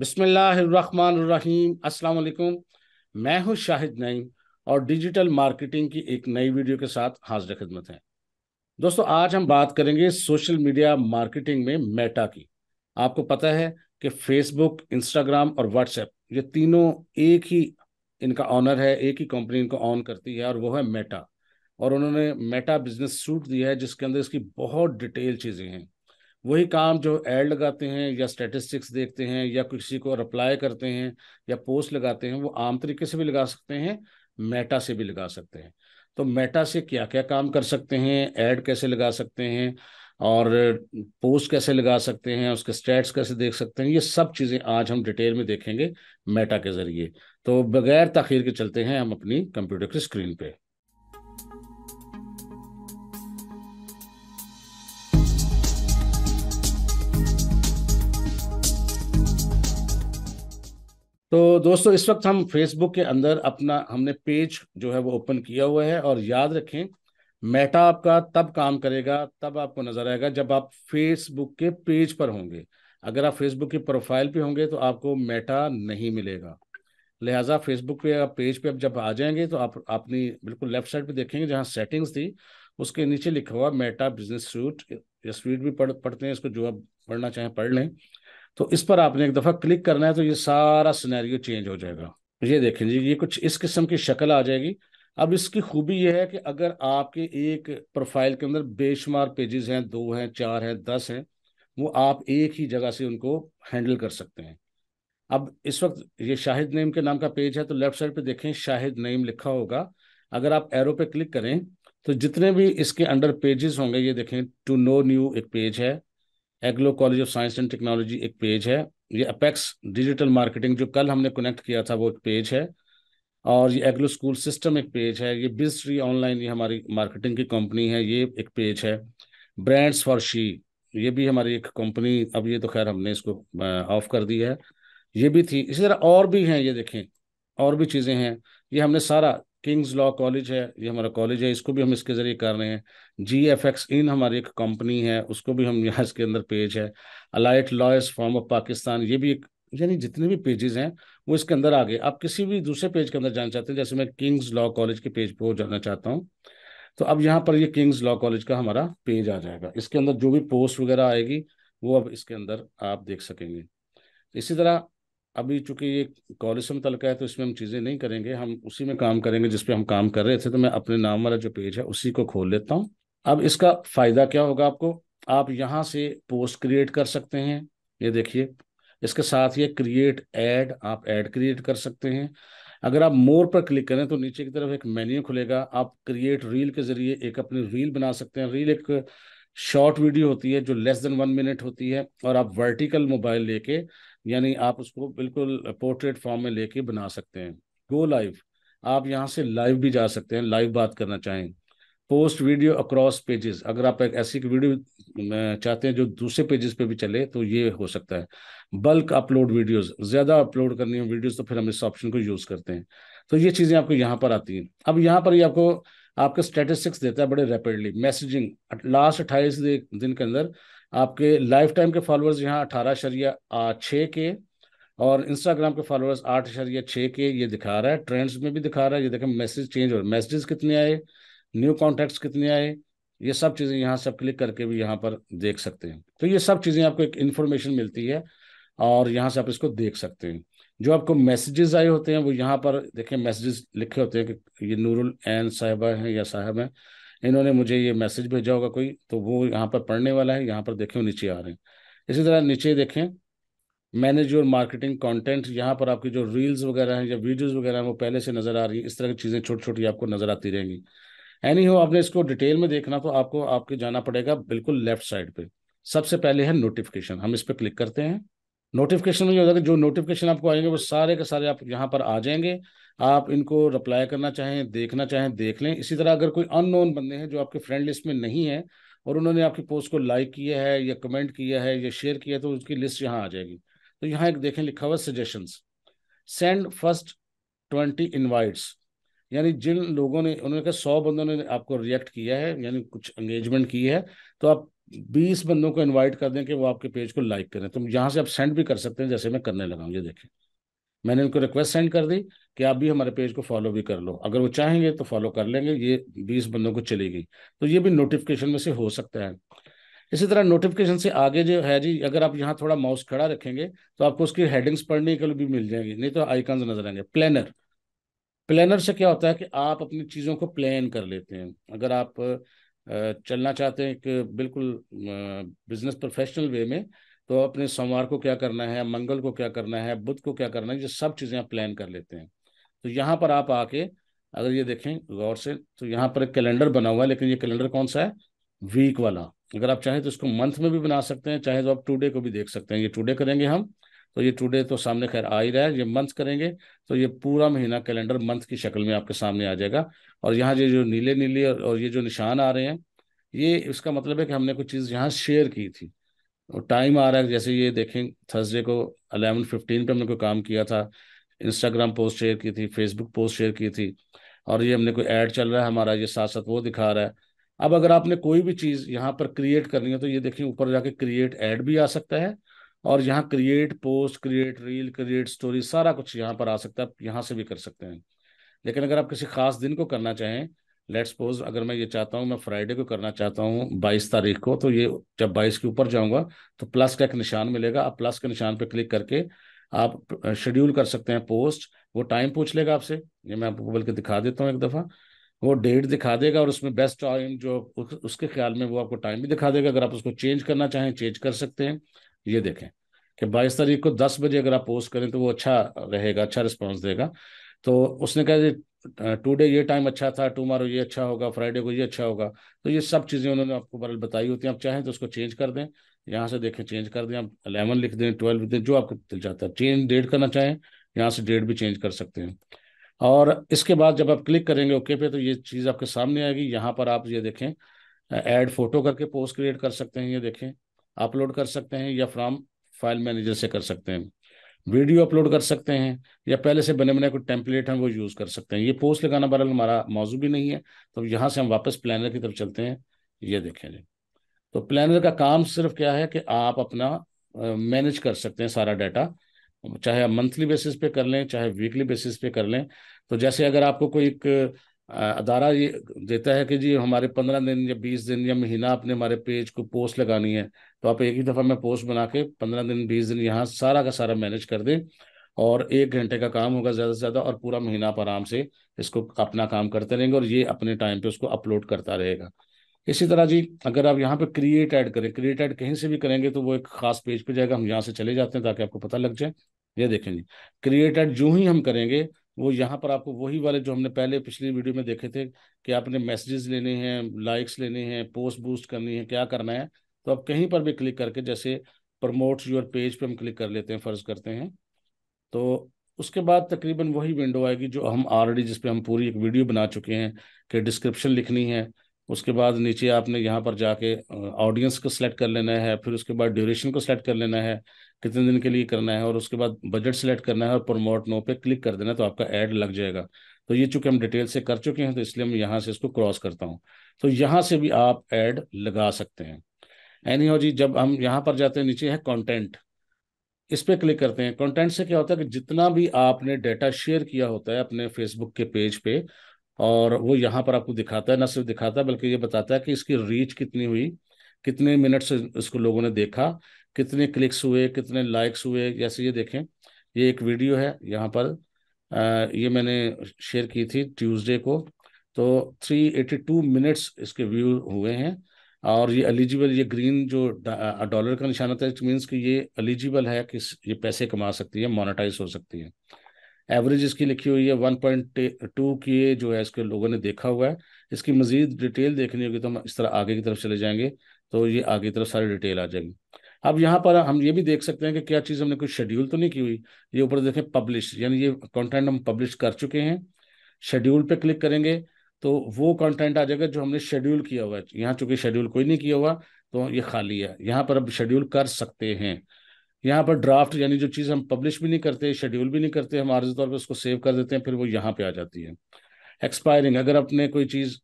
बिसमीम अस्सलाम मैं हूं शाहिद नईम और डिजिटल मार्केटिंग की एक नई वीडियो के साथ हाजिर खिदमत हैं दोस्तों आज हम बात करेंगे सोशल मीडिया मार्केटिंग में मेटा की आपको पता है कि फेसबुक इंस्टाग्राम और व्हाट्सएप ये तीनों एक ही इनका ऑनर है एक ही कंपनी इनको ऑन करती है और वो है मेटा और उन्होंने मेटा बिजनेस सूट दिया है जिसके अंदर इसकी बहुत डिटेल चीज़ें हैं वही काम जो एड लगाते हैं या स्टेटिस्टिक्स देखते हैं या किसी को अप्लाई करते हैं या पोस्ट लगाते हैं वो आम तरीके से भी लगा सकते हैं मेटा से भी लगा सकते हैं तो मेटा से क्या क्या काम कर सकते हैं एड कैसे लगा सकते हैं और पोस्ट कैसे लगा सकते हैं उसके स्टेट्स कैसे देख सकते हैं ये सब चीज़ें आज हम डिटेल में देखेंगे मेटा के ज़रिए तो बगैर तखीर के चलते हैं हम अपनी कंप्यूटर की स्क्रीन पर तो दोस्तों इस वक्त हम फेसबुक के अंदर अपना हमने पेज जो है वो ओपन किया हुआ है और याद रखें मेटा आपका तब काम करेगा तब आपको नजर आएगा जब आप फेसबुक के पेज पर होंगे अगर आप फेसबुक की प्रोफाइल पे होंगे तो आपको मेटा नहीं मिलेगा लिहाजा फेसबुक पे पेज पे आप जब आ जाएंगे तो आप अपनी बिल्कुल लेफ्ट साइड पे देखेंगे जहाँ सेटिंग्स थी उसके नीचे लिखा हुआ मेटा बिजनेस सूट या स्वीट भी पढ़ पढ़ते हैं इसको जो आप पढ़ना चाहें पढ़ लें तो इस पर आपने एक दफ़ा क्लिक करना है तो ये सारा सिनेरियो चेंज हो जाएगा तो ये देखें जी ये कुछ इस किस्म की शक्ल आ जाएगी अब इसकी खूबी यह है कि अगर आपके एक प्रोफाइल के अंदर बेशुमार पेजेस हैं दो हैं चार हैं दस हैं वो आप एक ही जगह से उनको हैंडल कर सकते हैं अब इस वक्त ये शाहिद नईम के नाम का पेज है तो लेफ्ट साइड पे देखें शाहिद नईम लिखा होगा अगर आप एरो पे क्लिक करें तो जितने भी इसके अंडर पेजेस होंगे ये देखें टू नो न्यू एक पेज है Aglo college of science and technology एक पेज है ये अपेक्स डिजिटल मार्केटिंग जो कल हमने कनेक्ट किया था वो एक पेज है और ये एग्लो स्कूल सिस्टम एक पेज है ये बिजट्री ऑनलाइन ये हमारी मार्केटिंग की कंपनी है ये एक पेज है ब्रांड्स फॉर शी ये भी हमारी एक कंपनी अब ये तो खैर हमने इसको ऑफ कर दी है ये भी थी इसी तरह और भी हैं ये देखें और भी चीज़ें हैं ये हमने सारा किंग्स लॉ कॉलेज है ये हमारा कॉलेज है इसको भी हम इसके ज़रिए कर रहे हैं जी एफ एक्स इन हमारी एक कंपनी है उसको भी हम यहाँ इसके अंदर पेज है elite lawyers forum of Pakistan ये भी एक यानी जितने भी पेजेस हैं वो इसके अंदर आ गए आप किसी भी दूसरे पेज के अंदर जाना चाहते हैं जैसे मैं किंग्स लॉ कॉलेज के पेज पर जाना चाहता हूँ तो अब यहाँ पर ये किंग्स लॉ कॉलेज का हमारा पेज आ जाएगा इसके अंदर जो भी पोस्ट वगैरह आएगी वो अब इसके अंदर आप देख सकेंगे इसी तरह अभी चूंकि ये कॉलेज तलका है तो इसमें हम चीज़ें नहीं करेंगे हम उसी में काम करेंगे जिसपे हम काम कर रहे थे तो मैं अपने नाम वाला जो पेज है उसी को खोल लेता हूँ अब इसका फ़ायदा क्या होगा आपको आप यहाँ से पोस्ट क्रिएट कर सकते हैं ये देखिए इसके साथ ये क्रिएट एड आप एड क्रिएट कर सकते हैं अगर आप मोर पर क्लिक करें तो नीचे की तरफ एक मेन्यू खुलेगा आप क्रिएट रील के जरिए एक अपनी रील बना सकते हैं रील एक शॉर्ट वीडियो होती है जो लेस देन वन मिनट होती है और आप वर्टिकल मोबाइल लेके यानी आप उसको बिल्कुल पोर्ट्रेट फॉर्म में लेके बना सकते हैं गो लाइव आप यहाँ से लाइव भी जा सकते हैं लाइव बात करना चाहें पोस्ट वीडियो अक्रॉस पेजेस अगर आप एक ऐसी वीडियो चाहते हैं जो दूसरे पेजेस पे भी चले तो ये हो सकता है बल्क अपलोड वीडियोस ज़्यादा अपलोड करनी हो वीडियोस तो फिर हम इस ऑप्शन को यूज़ करते हैं तो ये चीज़ें आपको यहाँ पर आती हैं अब यहाँ पर ही आपको आपका स्टेटिस्टिक्स देता है बड़े रैपिडली मैसेजिंग लास्ट अट्ठाईस दिन के अंदर आपके लाइफ टाइम के फॉलोअर्स यहाँ अठारह शरिया छः के और इंस्टाग्राम के फॉलोअर्स आठ शरिया छः के ये दिखा रहा है ट्रेंड्स में भी दिखा रहा है ये देखें मैसेज चेंज हो मैसेजेस कितने आए न्यू कॉन्टैक्ट्स कितने आए ये सब चीज़ें यहाँ सब क्लिक करके भी यहाँ पर देख सकते हैं तो ये सब चीज़ें आपको एक इन्फॉर्मेशन मिलती है और यहाँ से आप इसको देख सकते हैं जो आपको मैसेजेस आए होते हैं वो यहाँ पर देखें मैसेजेस लिखे होते हैं कि ये नूरुल एन साहिबा हैं या साहब हैं इन्होंने मुझे ये मैसेज भेजा होगा कोई तो वो यहाँ पर पढ़ने वाला है यहाँ पर देखें नीचे आ रहे हैं इसी तरह नीचे देखें मैनेज योर मार्केटिंग कंटेंट यहाँ पर आपकी जो रील्स वगैरह हैं या वीडियोस वगैरह हैं वो पहले से नज़र आ रही है इस तरह की चीज़ें छोटी छोटी आपको नज़र आती रहेंगी एनी हो आपने इसको डिटेल में देखना तो आपको आपके जाना पड़ेगा बिल्कुल लेफ्ट साइड पे सबसे पहले है नोटिफिकेशन हम इस पर क्लिक करते हैं नोटिफिकेशन में जो नोटिफिकेशन आपको आएंगे वो सारे के सारे आप यहाँ पर आ जाएंगे आप इनको रिप्लाई करना चाहें देखना चाहें देख लें इसी तरह अगर कोई अननोन बंदे हैं जो आपके फ्रेंड लिस्ट में नहीं है और उन्होंने आपकी पोस्ट को लाइक किया है या कमेंट किया है या शेयर किया है तो उसकी लिस्ट यहाँ आ जाएगी तो यहाँ एक देखें लिखा हुआ suggestion send first twenty invites यानी जिन लोगों ने उन्होंने कहा सौ बंदों ने आपको रिएक्ट किया है यानी कुछ एंगेजमेंट की है तो आप बीस बंदों को इनवाइट कर दें कि वो आपके पेज को लाइक करें तो यहाँ से आप सेंड भी कर सकते हैं जैसे मैं करने लगाऊँ ये देखें मैंने उनको रिक्वेस्ट सेंड कर दी कि आप भी हमारे पेज को फॉलो भी कर लो अगर वो चाहेंगे तो फॉलो कर लेंगे ये बीस बंदों को चली गई तो ये भी नोटिफिकेशन में से हो सकता है इसी तरह नोटिफिकेशन से आगे जो है जी अगर आप यहाँ थोड़ा माउस खड़ा रखेंगे तो आपको उसकी हेडिंग्स पढ़ने के लिए भी मिल जाएंगी नहीं तो आइकन्स नजर आएंगे प्लानर प्लानर से क्या होता है कि आप अपनी चीज़ों को प्लान कर लेते हैं अगर आप चलना चाहते हैं कि बिल्कुल बिजनेस प्रोफेशनल वे में तो अपने सोमवार को क्या करना है मंगल को क्या करना है बुध को क्या करना है ये सब चीज़ें आप प्लान कर लेते हैं तो यहाँ पर आप आके अगर ये देखें गौर से तो यहाँ पर एक कैलेंडर बना हुआ है लेकिन ये कैलेंडर कौन सा है वीक वाला अगर आप चाहें तो इसको मंथ में भी बना सकते हैं चाहे तो आप टूडे को भी देख सकते हैं ये टूडे करेंगे हम तो ये टूडे तो सामने खैर आ ही रहा है ये मंथ करेंगे तो ये पूरा महीना कैलेंडर मंथ की शक्ल में आपके सामने आ जाएगा और यहाँ ये जो नीले नीले और ये जो निशान आ रहे हैं ये इसका मतलब है कि हमने कुछ चीज़ यहाँ शेयर की थी और टाइम आ रहा है जैसे ये देखें थर्सडे को अलेवन फिफ्टीन पर हमने कोई काम किया था इंस्टाग्राम पोस्ट शेयर की थी फेसबुक पोस्ट शेयर की थी और ये हमने कोई ऐड चल रहा है हमारा ये साथ साथ वो दिखा रहा है अब अगर आपने कोई भी चीज़ यहाँ पर क्रिएट करनी है तो ये देखें ऊपर जाके क्रिएट ऐड भी आ सकता है और यहाँ create post create reel create story सारा कुछ यहाँ पर आ सकता है आप यहाँ से भी कर सकते हैं लेकिन अगर आप किसी खास दिन को करना चाहें लेट्स सपोज अगर मैं ये चाहता हूँ मैं फ्राइडे को करना चाहता हूँ बाईस तारीख को तो ये जब बाईस के ऊपर जाऊँगा तो प्लस का एक निशान मिलेगा आप प्लस के निशान पर क्लिक करके आप शेड्यूल कर सकते हैं पोस्ट वो टाइम पूछ लेगा आपसे ये मैं आपको बल्कि दिखा देता हूँ एक दफ़ा वो डेट दिखा देगा और उसमें बेस्ट टाइम जो उसके ख्याल में वो आपको टाइम भी दिखा देगा अगर आप उसको चेंज करना चाहें चेंज कर सकते हैं ये देखें कि बाईस तारीख को दस बजे अगर आप पोस्ट करें तो वो अच्छा रहेगा अच्छा रिस्पॉन्स देगा तो उसने कहा टुडे ये टाइम अच्छा था टुमारो ये अच्छा होगा फ्राइडे को ये अच्छा होगा तो ये सब चीज़ें उन्होंने आपको बरल बताई होती हैं आप चाहें तो उसको चेंज कर दें यहाँ से देखें चेंज कर दें आप अलेवन लिख दें ट्वेल्व लिख दें जो आपको दिल चाहता है चेंज डेट करना चाहें यहाँ से डेट भी चेंज कर सकते हैं और इसके बाद जब आप क्लिक करेंगे ओके पे तो ये चीज़ आपके सामने आएगी यहाँ पर आप ये देखें ऐड फोटो करके पोस्ट क्रिएट कर सकते हैं ये देखें अपलोड कर सकते हैं या फ्रॉम फाइल मैनेजर से कर सकते हैं वीडियो अपलोड कर सकते हैं या पहले से बने बने कोई टेम्पलेट हैं वो यूज़ कर सकते हैं ये पोस्ट लगाना बहरहाल हमारा मौजू भी नहीं है तो यहाँ से हम वापस प्लानर की तरफ चलते हैं ये देखें जी तो प्लानर का काम सिर्फ क्या है कि आप अपना मैनेज कर सकते हैं सारा डाटा चाहे आप मंथली बेसिस पे कर लें चाहे वीकली बेसिस पे कर लें तो जैसे अगर आपको कोई एक अदारा ये देता है कि जी हमारे पंद्रह दिन या बीस दिन या महीना अपने हमारे पेज को पोस्ट लगानी है तो आप एक ही दफ़ा में पोस्ट बना के पंद्रह दिन बीस दिन यहाँ सारा का सारा मैनेज कर दें और एक घंटे का काम होगा ज़्यादा से ज़्यादा और पूरा महीना आप आराम से इसको अपना काम करते रहेंगे और ये अपने टाइम पे उसको अपलोड करता रहेगा इसी तरह जी अगर आप यहाँ पे क्रिएट ऐड करें क्रिएट ऐड कहीं से भी करेंगे तो वो एक खास पेज पे जाएगा हम यहाँ से चले जाते हैं ताकि आपको पता लग जाए ये देखेंगे क्रिएट ऐड जो ही हम करेंगे वो यहाँ पर आपको वही वाले जो हमने पहले पिछली वीडियो में देखे थे कि आपने मैसेजेस लेने हैं लाइक्स लेने हैं पोस्ट बूस्ट करनी है क्या करना है तो आप कहीं पर भी क्लिक करके जैसे प्रमोट योर पेज पे हम क्लिक कर लेते हैं फ़र्ज़ करते हैं तो उसके बाद तकरीबन वही विंडो आएगी जो हम ऑलरेडी जिसपे हम पूरी एक वीडियो बना चुके हैं कि डिस्क्रिप्शन लिखनी है उसके बाद नीचे आपने यहाँ पर जाके ऑडियंस को सिलेक्ट कर लेना है फिर उसके बाद ड्यूरेशन को सिलेक्ट कर लेना है कितने दिन के लिए करना है और उसके बाद बजट सिलेक्ट करना है और प्रमोट नो पे क्लिक कर देना है तो आपका एड लग जाएगा तो ये चूंकि हम डिटेल से कर चुके हैं तो इसलिए मैं यहाँ से इसको क्रॉस करता हूँ तो यहाँ से भी आप ऐड लगा सकते हैं एनी हो जी जब हम यहाँ पर जाते हैं नीचे है कॉन्टेंट इस पर क्लिक करते हैं कंटेंट से क्या होता है कि जितना भी आपने डेटा शेयर किया होता है अपने फेसबुक के पेज पे और वो यहाँ पर आपको दिखाता है न सिर्फ दिखाता है बल्कि ये बताता है कि इसकी रीच कितनी हुई कितने मिनट से इसको लोगों ने देखा कितने क्लिक्स हुए कितने लाइक्स हुए जैसे ये देखें ये एक वीडियो है यहाँ पर आ, ये मैंने शेयर की थी ट्यूसडे को तो 382 मिनट्स इसके व्यू हुए हैं और ये एलिजिबल ये ग्रीन जो डॉलर का निशाना था इट मीन्स कि ये एलिजिबल है कि ये पैसे कमा सकती है मोनेटाइज हो सकती है एवरेज इसकी लिखी हुई है वन पॉइंट टू की जो है इसके लोगों ने देखा हुआ है इसकी मजीद डिटेल देखनी होगी तो हम इस तरह आगे की तरफ चले जाएंगे तो ये आगे की तरफ सारी डिटेल आ जाएगी अब यहाँ पर हम ये भी देख सकते हैं कि क्या चीज़ हमने कोई शेड्यूल तो नहीं की हुई ये ऊपर देखें पब्लिश यानी ये कंटेंट हम पब्लिश कर चुके हैं शेड्यूल पे क्लिक करेंगे तो वो कंटेंट आ जाएगा जो हमने शेड्यूल किया हुआ है यहाँ चूंकि शेड्यूल कोई नहीं किया हुआ तो ये खाली है यहाँ पर अब शेड्यूल कर सकते हैं यहाँ पर ड्राफ्ट यानी जो चीज़ हम पब्लिश भी नहीं करते शेड्यूल भी नहीं करते हम आर्जी तौर पर उसको सेव कर देते हैं फिर वो यहाँ पे आ जाती है एक्सपायरिंग अगर आपने कोई चीज़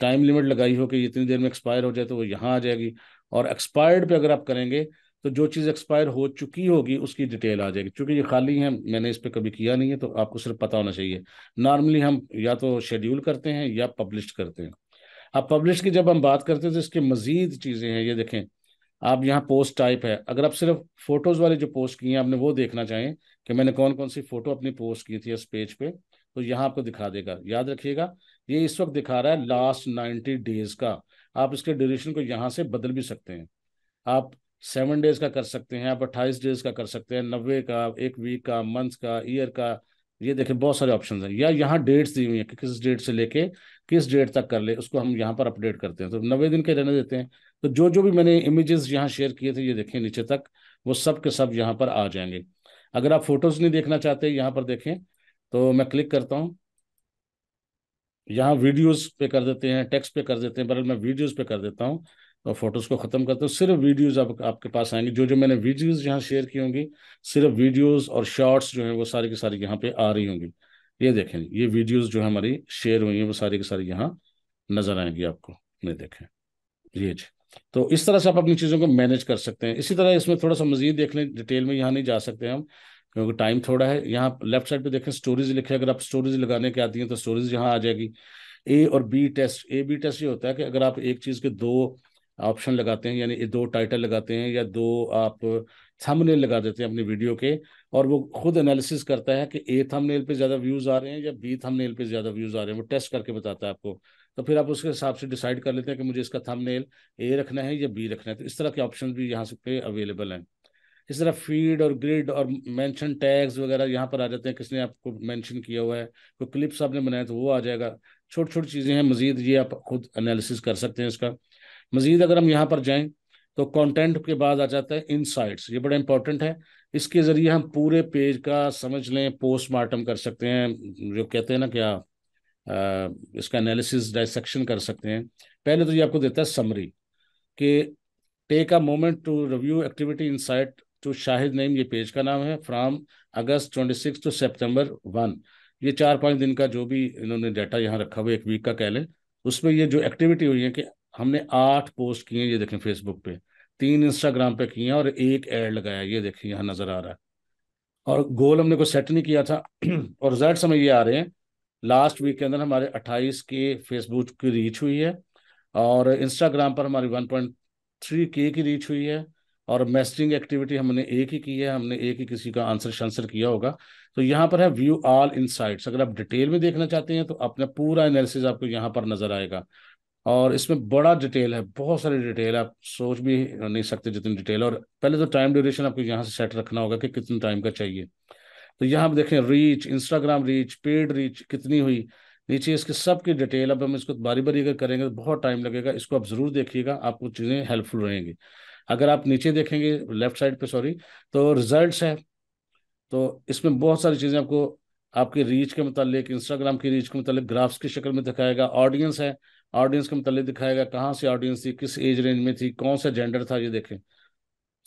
टाइम लिमिट लगाई हो कि इतनी देर में एक्सपायर हो जाए तो वो यहाँ आ जाएगी और एक्सपायर्ड पे अगर आप करेंगे तो जो चीज़ एक्सपायर हो चुकी होगी उसकी डिटेल आ जाएगी क्योंकि ये खाली है मैंने इस पर कभी किया नहीं है तो आपको सिर्फ पता होना चाहिए नॉर्मली हम या तो शेड्यूल करते हैं या पब्लिश करते हैं अब पब्लिश की जब हम बात करते हैं तो इसके मज़ीद चीज़ें हैं ये देखें आप यहाँ पोस्ट टाइप है अगर आप सिर्फ फोटोज़ वाले जो पोस्ट किए हैं आपने वो देखना चाहें कि मैंने कौन कौन सी फ़ोटो अपनी पोस्ट की थी इस पेज पे तो यहाँ आपको दिखा देगा याद रखिएगा ये इस वक्त दिखा रहा है लास्ट नाइन्टी डेज़ का आप इसके ड्यूरेशन को यहाँ से बदल भी सकते हैं आप सेवन डेज़ का कर सकते हैं आप अट्ठाईस डेज़ का कर सकते हैं नब्बे का एक वीक का मंथ का ईयर का ये देखें बहुत सारे ऑप्शन हैं या यहाँ डेट्स दी हुई है कि किस डेट से लेके किस डेट तक कर ले उसको हम यहाँ पर अपडेट करते हैं तो नब्बे दिन के रहने देते हैं तो जो जो भी मैंने इमेजेस यहाँ शेयर किए थे ये देखें नीचे तक वो सब के सब यहाँ पर आ जाएंगे अगर आप फोटोज़ नहीं देखना चाहते यहाँ पर देखें तो मैं क्लिक करता हूँ यहाँ वीडियोज पे कर देते हैं टेक्स्ट पे कर देते हैं बरल मैं वीडियोज पे कर देता हूँ और फोटोज़ को ख़त्म करते हो सिर्फ वीडियोज़ आप, आपके पास आएंगे जो जो मैंने वीडियोज़ यहाँ शेयर की होंगी सिर्फ वीडियोज़ और शॉर्ट्स जो है वो सारी की सारी यहाँ पे आ रही होंगी ये देखें ये वीडियोज़ जो हमारी शेयर हुई है वो सारी की सारी यहाँ नज़र आएंगी आपको ये देखें ये जी तो इस तरह से आप अपनी चीज़ों को मैनेज कर सकते हैं इसी तरह इसमें थोड़ा सा मजीद देख लें डिटेल में यहाँ नहीं जा सकते हम क्योंकि टाइम थोड़ा है यहाँ लेफ्ट साइड पे देखें स्टोरीज लिखे अगर आप स्टोरीज लगाने के आती हैं तो स्टोरीज यहाँ आ जाएगी ए और B test A B test ये होता है कि अगर आप एक चीज़ के दो ऑप्शन लगाते हैं यानी दो टाइटल लगाते हैं या दो आप थंबनेल लगा देते हैं अपनी वीडियो के और वो खुद एनालिसिस करता है कि ए थंबनेल पे ज़्यादा व्यूज़ आ रहे हैं या बी थंबनेल पे ज़्यादा व्यूज़ आ रहे हैं वो टेस्ट करके बताता है आपको तो फिर आप उसके हिसाब से डिसाइड कर लेते हैं कि मुझे इसका थंबनेल ए रखना है या बी रखना है तो इस तरह के ऑप्शन भी यहाँ पे अवेलेबल हैं इस तरह फीड और ग्रिड और मेंशन टैग्स वगैरह यहाँ पर आ जाते हैं किसने आपको मेंशन किया हुआ है कोई क्लिप्स आपने बनाया तो वो आ जाएगा छोटी छोटी चीज़ें हैं मजीद ये आप खुद एनालिसिस कर सकते हैं इसका मजीद अगर हम यहाँ पर जाएं तो कंटेंट के बाद आ जाता है इनसाइट्स ये बड़ा इंपॉर्टेंट है इसके ज़रिए हम पूरे पेज का समझ लें पोस्टमार्टम कर सकते हैं जो कहते हैं ना क्या आ, इसका एनालिसिस डायसेक्शन कर सकते हैं पहले तो ये आपको देता है समरी कि take a moment to review activity site to Shahid Naeem ये पेज का नाम है from August twenty six to September one ये चार पाँच दिन का जो भी इन्होंने डाटा यहाँ रखा हुआ एक वीक का कह लें उसमें ये जो एक्टिविटी हुई है कि हमने आठ पोस्ट किए ये देखें फेसबुक पे तीन इंस्टाग्राम पे किए और एक एड लगाया ये देखें यहाँ नजर आ रहा है और गोल हमने कोई सेट नहीं किया था और रिजल्ट हमें ये आ रहे हैं लास्ट वीक के अंदर हमारे 28 के फेसबुक की रीच हुई है और इंस्टाग्राम पर हमारी 1.3 के की रीच हुई है और मैसेजिंग एक्टिविटी हमने एक ही की है हमने एक ही किसी का आंसर शांसर किया होगा तो यहाँ पर है व्यू ऑल इनसाइट्स अगर आप डिटेल में देखना चाहते हैं तो अपना पूरा एनालिसिस आपको यहाँ पर नजर आएगा और इसमें बड़ा डिटेल है बहुत सारी डिटेल आप सोच भी नहीं सकते जितनी डिटेल और पहले तो टाइम ड्यूरेशन आपको यहाँ से सेट रखना होगा कि कितने टाइम का चाहिए तो यहाँ पर देखें reach Instagram reach paid reach कितनी हुई नीचे इसके सब की डिटेल अब हम इसको बारी बारी अगर करेंगे तो बहुत टाइम लगेगा इसको आप ज़रूर देखिएगा आपको चीज़ें हेल्पफुल रहेंगी अगर आप नीचे देखेंगे लेफ्ट साइड पे सॉरी तो रिजल्ट्स है तो इसमें बहुत सारी चीज़ें आपको आपके रीच के मतलब इंस्टाग्राम की रीच के मतलब ग्राफ्स की शक्ल में दिखाएगा ऑडियंस है ऑडियंस के मतलब दिखाएगा कहाँ से ऑडियंस थी किस एज रेंज में थी कौन सा जेंडर था ये देखें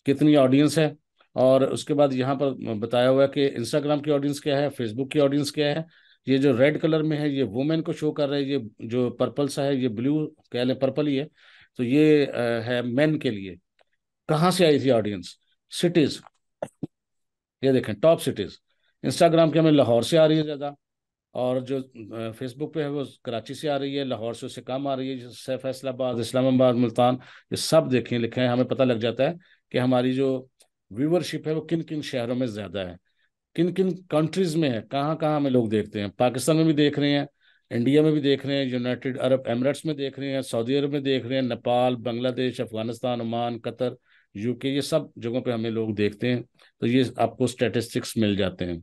कितनी ऑडियंस है और उसके बाद यहाँ पर बताया हुआ है कि इंस्टाग्राम की ऑडियंस क्या है फेसबुक की ऑडियंस क्या है ये जो रेड कलर में है ये वुमेन को शो कर रहा है ये जो पर्पल सा है ये ब्लू कह लें पर्पल ही है तो ये है मेन के लिए कहाँ से आई थी ऑडियंस सिटीज़ ये देखें टॉप सिटीज़ इंस्टाग्राम की हमें लाहौर से आ रही है ज़्यादा और जो फेसबुक पे है वो कराची से आ रही है लाहौर से उससे काम आ रही है जैसे फैसलाबाद इस्लामाबाद मुल्तान ये सब देखें लिखे हैं हमें पता लग जाता है कि हमारी जो व्यूवरशिप है वो किन किन शहरों में ज़्यादा है किन किन कंट्रीज़ में है कहाँ कहाँ हमें लोग देखते हैं पाकिस्तान में भी देख रहे हैं इंडिया में भी देख रहे हैं यूनाइटेड अरब एमरेट्स में देख रहे हैं सऊदी अरब में देख रहे हैं Nepal Bangladesh Afghanistan Oman Qatar UK ये सब जगहों पे हमें लोग देखते हैं तो ये आपको स्टैटिस्टिक्स मिल जाते हैं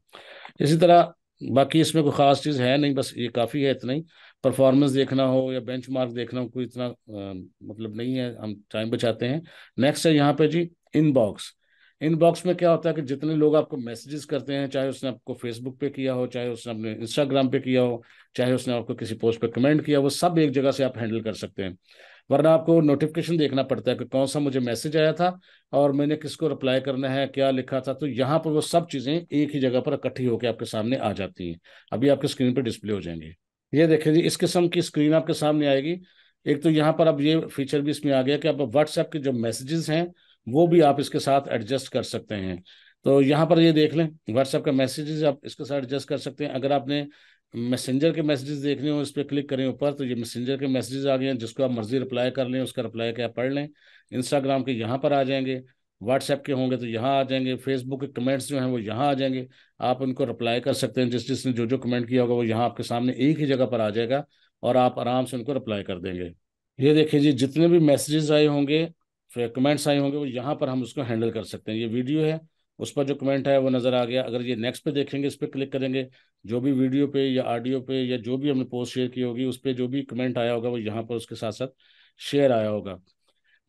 इसी तरह बाकी इसमें कोई ख़ास चीज़ है नहीं बस ये काफ़ी है इतना ही परफॉर्मेंस देखना हो या बेंच मार्क देखना हो कोई इतना आ, मतलब नहीं है हम टाइम बचाते हैं नेक्स्ट है यहाँ पे जी इनबॉक्स इनबॉक्स में क्या होता है कि जितने लोग आपको मैसेजेस करते हैं चाहे उसने आपको फेसबुक पे किया हो चाहे उसने अपने इंस्टाग्राम पे किया हो चाहे उसने आपको किसी पोस्ट पे कमेंट किया वो सब एक जगह से आप हैंडल कर सकते हैं वरना आपको नोटिफिकेशन देखना पड़ता है कि कौन सा मुझे मैसेज आया था और मैंने किसको रिप्लाई करना है क्या लिखा था तो यहाँ पर वो सब चीज़ें एक ही जगह पर इकट्ठी होकर आपके सामने आ जाती हैं अभी आपके स्क्रीन पर डिस्प्ले हो जाएंगे ये देखें जी इस किस्म की स्क्रीन आपके सामने आएगी एक तो यहाँ पर अब ये फीचर भी इसमें आ गया कि आप व्हाट्सएप के जो मैसेजेस हैं वो भी आप इसके साथ एडजस्ट कर सकते हैं तो यहाँ पर ये देख लें व्हाट्सएप का मैसेजेस आप इसके साथ एडजस्ट कर सकते हैं अगर आपने मैसेंजर के मैसेजेस देखने हो इस पर क्लिक करें ऊपर तो ये मैसेंजर के मैसेजेस आ गए हैं जिसको आप मर्जी रिप्लाई कर लें उसका रिप्लाई क्या पढ़ लें इंस्टाग्राम के यहाँ पर आ जाएंगे व्हाट्सएप के होंगे तो यहाँ आ जाएंगे फेसबुक के कमेंट्स जो हैं वो यहाँ आ जाएंगे आप उनको रिप्लाई कर सकते हैं जिस जिसने जो जो कमेंट किया होगा वो यहाँ आपके सामने एक ही जगह पर आ जाएगा और आप आराम से उनको रिप्लाई कर देंगे ये देखिए जी जितने भी मैसेजेस आए होंगे कमेंट्स आए होंगे वो यहाँ पर हम उसको हैंडल कर सकते हैं ये वीडियो है उस पर जो कमेंट है वो नज़र आ गया अगर ये नेक्स्ट पे देखेंगे इस पर क्लिक करेंगे जो भी वीडियो पे या ऑडियो पे या जो भी हमने पोस्ट शेयर की होगी उस पर जो भी कमेंट आया होगा वो यहाँ पर उसके साथ साथ शेयर आया होगा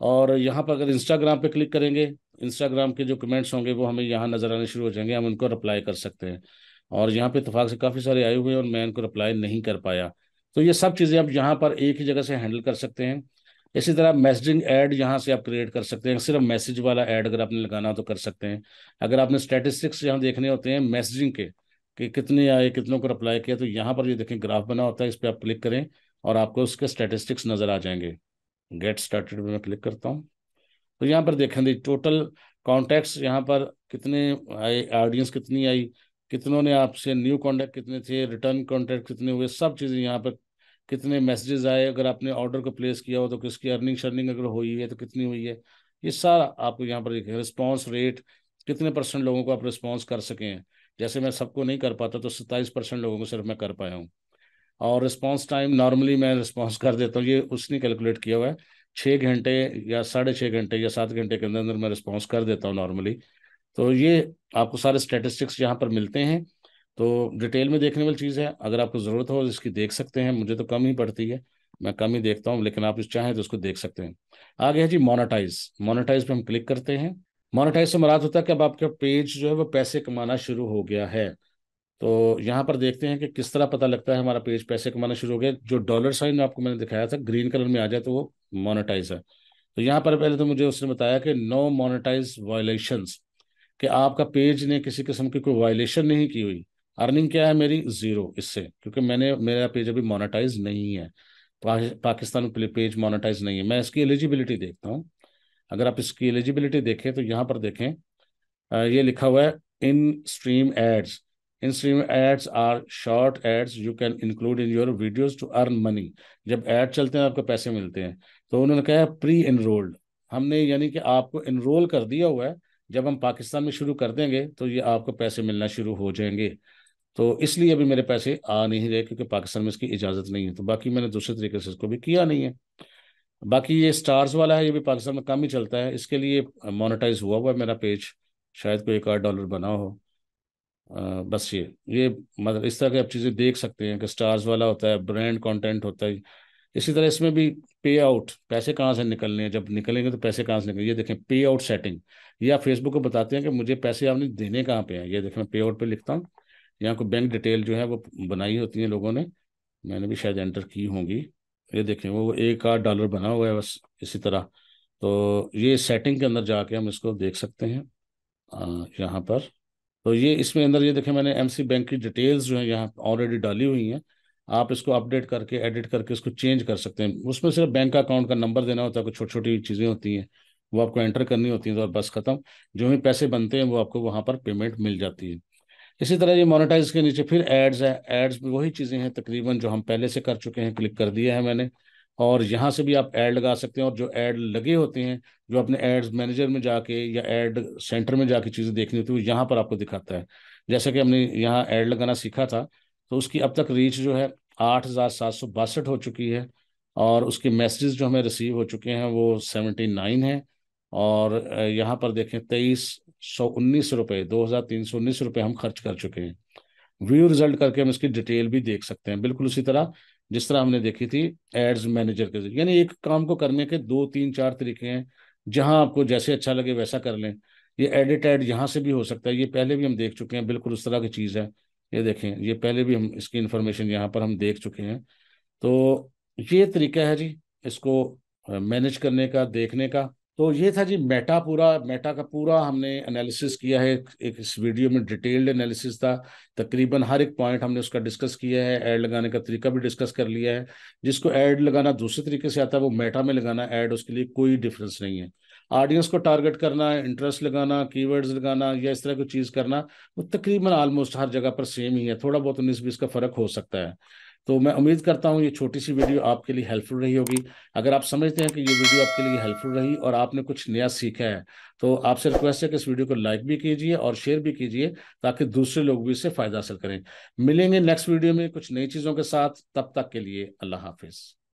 और यहाँ पर अगर इंस्टाग्राम पे क्लिक करेंगे इंस्टाग्राम के जो कमेंट्स होंगे वो हमें यहाँ नज़र आने शुरू हो जाएंगे हम उनको रिप्लाई कर सकते हैं और यहाँ पे इतफाक़ से काफ़ी सारे आए हुए हैं और मैं इनको रिप्लाई नहीं कर पाया तो ये सब चीज़ें आप यहाँ पर एक ही जगह से हैंडल कर सकते हैं इसी तरह मैसेजिंग ऐड यहाँ से आप क्रिएट कर सकते हैं सिर्फ मैसेज वाला ऐड अगर आपने लगाना तो कर सकते हैं अगर आपने स्टैटिस्टिक्स यहाँ देखने होते हैं मैसेजिंग के कि कितने आए कितनों को अप्लाई किया तो यहाँ पर ये देखें ग्राफ बना होता है इस पर आप क्लिक करें और आपको उसके स्टेटिस्टिक्स नज़र आ जाएंगे गेट स्टार्टेड में क्लिक करता हूँ तो यहाँ पर देखें दी टोटल कॉन्टैक्ट्स यहाँ पर कितने आए ऑडियंस कितनी आई कितनों ने आपसे न्यू कॉन्टैक्ट कितने थे रिटर्न कॉन्टैक्ट कितने हुए सब चीज़ें यहाँ पर कितने मैसेजेस आए अगर आपने ऑर्डर को प्लेस किया हो तो किसकी अर्निंग शर्निंग अगर हुई है तो कितनी हुई है ये सारा आपको यहाँ पर देखें रिस्पॉन्स रेट कितने परसेंट लोगों को आप रिस्पॉन्स कर सके हैं जैसे मैं सबको नहीं कर पाता तो सत्ताईस परसेंट लोगों को सिर्फ मैं कर पाया हूँ और रिस्पॉन्स टाइम नॉर्मली मैं रिस्पॉन्स कर देता हूँ ये उसने कैलकुलेट किया हुआ है छः घंटे या साढ़े छः घंटे या सात घंटे के अंदर अंदर मैं रिस्पॉन्स कर देता हूँ नॉर्मली तो ये आपको सारे स्टेटिस्टिक्स यहाँ पर मिलते हैं तो डिटेल में देखने वाली चीज़ है अगर आपको ज़रूरत हो इसकी देख सकते हैं मुझे तो कम ही पड़ती है मैं कम ही देखता हूँ लेकिन आप चाहें तो उसको देख सकते हैं आगे है जी मोनाटाइज मोनाटाइज पर हम क्लिक करते हैं मोनाटाइज से मराद होता है कि अब आपका पेज जो है वो पैसे कमाना शुरू हो गया है तो यहाँ पर देखते हैं कि किस तरह पता लगता है हमारा पेज पैसे कमाना शुरू हो गया जो डॉलर साइन आपको मैंने दिखाया था ग्रीन कलर में आ जाए तो वो मोनाटाइज है तो यहाँ पर पहले तो मुझे उसने बताया कि नो मोनाटाइज वायलेशंस कि आपका पेज ने किसी किस्म की कोई वायलेशन नहीं की हुई अर्निंग क्या है मेरी जीरो इससे क्योंकि मैंने मेरा पेज अभी मोनेटाइज नहीं है पा, पाकिस्तान पेज मोनेटाइज नहीं है मैं इसकी एलिजिबिलिटी देखता हूँ अगर आप इसकी एलिजिबिलिटी देखें तो यहाँ पर देखें आ, ये लिखा हुआ है in stream ads in stream ads are short ads you can include in your videos to earn money जब एड चलते हैं आपको पैसे मिलते हैं तो उन्होंने कहा प्री इनरोल्ड हमने यानी कि आपको इनरोल कर दिया हुआ है जब हम पाकिस्तान में शुरू कर देंगे तो ये आपको पैसे मिलना शुरू हो जाएंगे तो इसलिए अभी मेरे पैसे आ नहीं रहे क्योंकि पाकिस्तान में इसकी इजाज़त नहीं है तो बाकी मैंने दूसरे तरीके से इसको भी किया नहीं है बाकी ये स्टार्स वाला है ये भी पाकिस्तान में काम ही चलता है इसके लिए मोनेटाइज हुआ हुआ है मेरा पेज शायद कोई एक आठ डॉलर बना हो आ, बस ये ये मतलब इस तरह की आप चीज़ें देख सकते हैं कि स्टार्स वाला होता है ब्रांड कंटेंट होता है इसी तरह इसमें भी पे आउट पैसे कहाँ से निकलने हैं जब निकलेंगे तो पैसे कहाँ से निकलेंगे ये देखें पे आउट सेटिंग ये आप फेसबुक को बताते हैं कि मुझे पैसे आपने देने कहाँ पे हैं ये देखें मैं पे आउट पर लिखता हूँ यहाँ को बैंक डिटेल जो है वो बनाई होती है लोगों ने मैंने भी शायद एंटर की होंगी ये देखें वो एक आठ डॉलर बना हुआ है बस इसी तरह तो ये सेटिंग के अंदर जाके हम इसको देख सकते हैं यहाँ पर तो ये इसमें अंदर ये देखें मैंने एमसी बैंक की डिटेल्स जो है यहाँ ऑलरेडी डाली हुई हैं आप इसको अपडेट करके एडिट करके इसको चेंज कर सकते हैं उसमें सिर्फ बैंक का अकाउंट का नंबर देना होता है कुछ छोटी छोटी चीज़ें होती हैं वो आपको एंटर करनी होती हैं तो बस खत्म जो भी पैसे बनते हैं वो आपको वहाँ पर पेमेंट मिल जाती है इसी तरह ये मोनेटाइज के नीचे फिर एड्स है एड्स भी वही चीज़ें हैं तकरीबन जो हम पहले से कर चुके हैं क्लिक कर दिया है मैंने और यहाँ से भी आप ऐड लगा सकते हैं और जो ऐड लगे होते हैं जो अपने एड्स मैनेजर में जाके या एड सेंटर में जाके चीज़ें देखनी होती है वो यहाँ पर आपको दिखाता है जैसा कि हमने यहाँ ऐड लगाना सीखा था तो उसकी अब तक रीच जो है आठ हज़ार सात सौ बासठ हो चुकी है और उसके मैसेजेस जो हमें रिसीव हो चुके हैं वो सेवेंटी नाइन हैं और यहाँ पर देखें तेईस सौ उन्नीस रुपए दो हज़ार तीन सौ उन्नीस रुपये हम खर्च कर चुके हैं व्यू रिजल्ट करके हम इसकी डिटेल भी देख सकते हैं बिल्कुल उसी तरह जिस तरह हमने देखी थी एड्स मैनेजर के जरिए यानी एक काम को करने के दो तीन चार तरीके हैं जहां आपको जैसे अच्छा लगे वैसा कर लें ये एडिट एड यहाँ से भी हो सकता है ये पहले भी हम देख चुके हैं बिल्कुल उस तरह की चीज़ है ये देखें ये पहले भी हम इसकी इंफॉर्मेशन यहाँ पर हम देख चुके हैं तो ये तरीका है जी इसको मैनेज करने का देखने का तो ये था जी मेटा पूरा मेटा का पूरा हमने एनालिसिस किया है एक इस वीडियो में डिटेल्ड एनालिसिस था तकरीबन हर एक पॉइंट हमने उसका डिस्कस किया है ऐड लगाने का तरीका भी डिस्कस कर लिया है जिसको ऐड लगाना दूसरे तरीके से आता है वो मेटा में लगाना ऐड उसके लिए कोई डिफरेंस नहीं है ऑडियंस को टारगेट करना इंटरेस्ट लगाना कीवर्ड्स लगाना या इस तरह की चीज़ करना वो तकरीबन ऑलमोस्ट हर जगह पर सेम ही है थोड़ा बहुत उन्नीस बीस का फ़र्क हो सकता है तो मैं उम्मीद करता हूँ ये छोटी सी वीडियो आपके लिए हेल्पफुल रही होगी अगर आप समझते हैं कि ये वीडियो आपके लिए हेल्पफुल रही और आपने कुछ नया सीखा है तो आपसे रिक्वेस्ट है कि इस वीडियो को लाइक भी कीजिए और शेयर भी कीजिए ताकि दूसरे लोग भी इससे फ़ायदा हासिल करें मिलेंगे नेक्स्ट वीडियो में कुछ नई चीज़ों के साथ तब तक के लिए अल्लाह हाफिज़